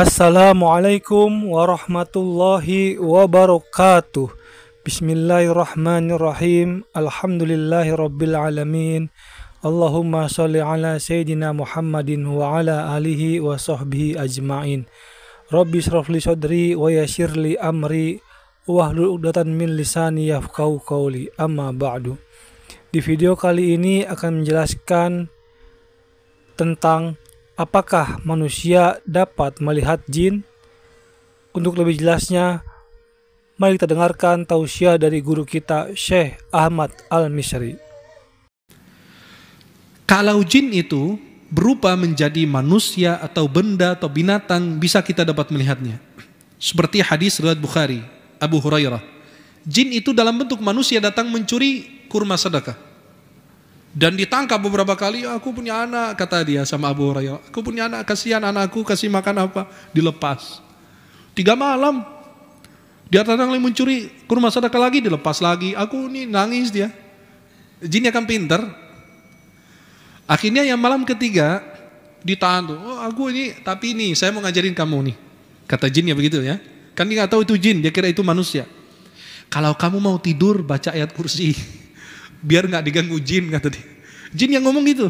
Assalamualaikum warahmatullahi wabarakatuh Bismillahirrahmanirrahim Alhamdulillahirrabbilalamin Allahumma salli ala Sayyidina Muhammadin wa ala alihi wa sahbihi ajma'in Rabbi syrafli sodri wa yashirli amri wahlul uqdatan min lisani yafqahu qawli amma ba'du. Di video kali ini akan menjelaskan tentang apakah manusia dapat melihat jin. Untuk lebih jelasnya, mari kita dengarkan tausiah dari guru kita Syekh Ahmad Al-Misri. Kalau jin itu berupa menjadi manusia atau benda atau binatang bisa kita dapat melihatnya. Seperti hadis riwayat Bukhari Abu Hurairah. Jin itu dalam bentuk manusia datang mencuri kurma sedekah. Dan ditangkap beberapa kali, ya, aku punya anak, kata dia sama Abu Hurairah. Aku punya anak, kasihan anakku, kasih makan apa. Dilepas. Tiga malam, dia datang lagi mencuri kurma sedekah lagi, dilepas lagi. Aku ini nangis dia. Jin akan pinter. Akhirnya yang malam ketiga, ditahan tuh. Oh, aku ini, tapi ini, saya mau ngajarin kamu nih. Kata jinnya begitu ya. Kan dia nggak tahu itu jin, dia kira itu manusia. Kalau kamu mau tidur baca ayat kursi, biar nggak diganggu jin kata dia. Jin yang ngomong gitu.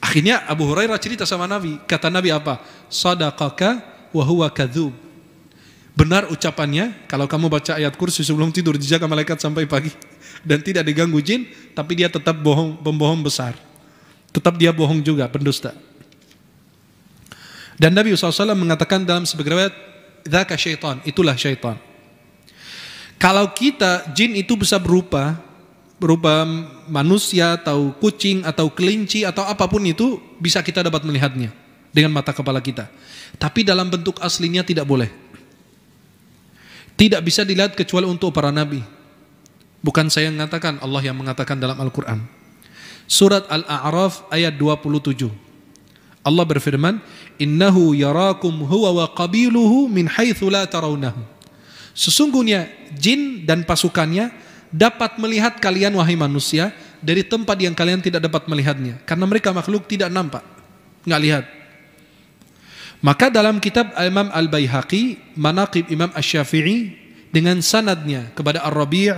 Akhirnya Abu Hurairah cerita sama Nabi. Kata Nabi apa? Sadaqaka wa huwa kadzub. Benar ucapannya, kalau kamu baca ayat kursi sebelum tidur dijaga malaikat sampai pagi dan tidak diganggu jin, tapi dia tetap bohong, pembohong besar. Tetap dia bohong juga, pendusta. Dan Nabi SAW mengatakan dalam sebagian zaka syaitan, itulah syaitan. Kalau kita jin itu bisa berupa berupa manusia atau kucing atau kelinci atau apapun itu bisa kita dapat melihatnya dengan mata kepala kita. Tapi dalam bentuk aslinya tidak boleh. Tidak bisa dilihat kecuali untuk para nabi. Bukan saya yang mengatakan, Allah yang mengatakan dalam Al-Qur'an. Surat Al-A'raf ayat 27. Allah berfirman, "Innahu yarakum huwa wa qabiluhu min haitsu la tarawnahum." Sesungguhnya jin dan pasukannya dapat melihat kalian wahai manusia dari tempat yang kalian tidak dapat melihatnya karena mereka makhluk tidak nampak, nggak lihat. Maka dalam kitab Imam Al-Baihaqi, Manaqib Imam ash syafii dengan sanadnya kepada Ar-Rabi'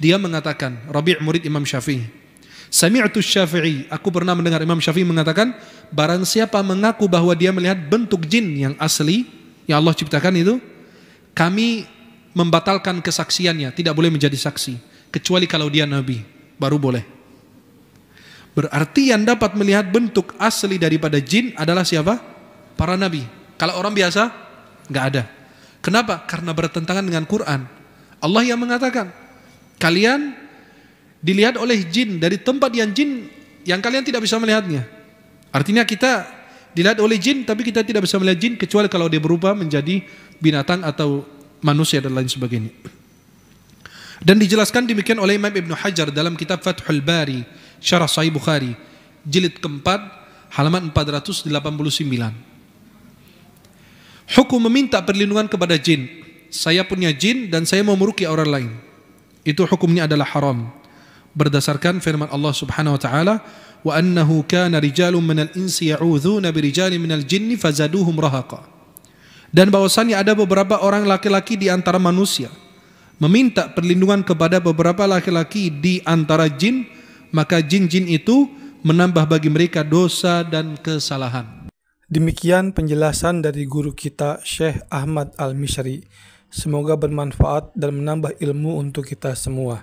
dia mengatakan, Rabi' murid Imam Syafi'i, Sami'tu Syafi'i, aku pernah mendengar Imam Syafi'i mengatakan, barang siapa mengaku bahwa dia melihat bentuk jin yang asli, yang Allah ciptakan itu, kami membatalkan kesaksiannya, tidak boleh menjadi saksi, kecuali kalau dia nabi, baru boleh. Berarti yang dapat melihat bentuk asli daripada jin adalah siapa? Para nabi. Kalau orang biasa, nggak ada. Kenapa? Karena bertentangan dengan Quran. Allah yang mengatakan, kalian dilihat oleh jin dari tempat yang jin yang kalian tidak bisa melihatnya. Artinya kita dilihat oleh jin tapi kita tidak bisa melihat jin kecuali kalau dia berubah menjadi binatang atau manusia dan lain sebagainya. Dan dijelaskan demikian oleh Imam Ibn Hajar dalam kitab Fathul Bari, Syarah Sahih Bukhari, jilid keempat, halaman 489. Hukum meminta perlindungan kepada jin. Saya punya jin dan saya mau meruki orang lain. Itu hukumnya adalah haram berdasarkan firman Allah Subhanahu wa taala wa annahu kana rijalun minal insi ya'udzuuna birijalin minal jinni fazaduhum rahaqa. Dan bahwasanya ada beberapa orang laki-laki di antara manusia meminta perlindungan kepada beberapa laki-laki di antara jin, maka jin-jin itu menambah bagi mereka dosa dan kesalahan. Demikian penjelasan dari guru kita Syekh Ahmad Al-Mishri. Semoga bermanfaat dan menambah ilmu untuk kita semua.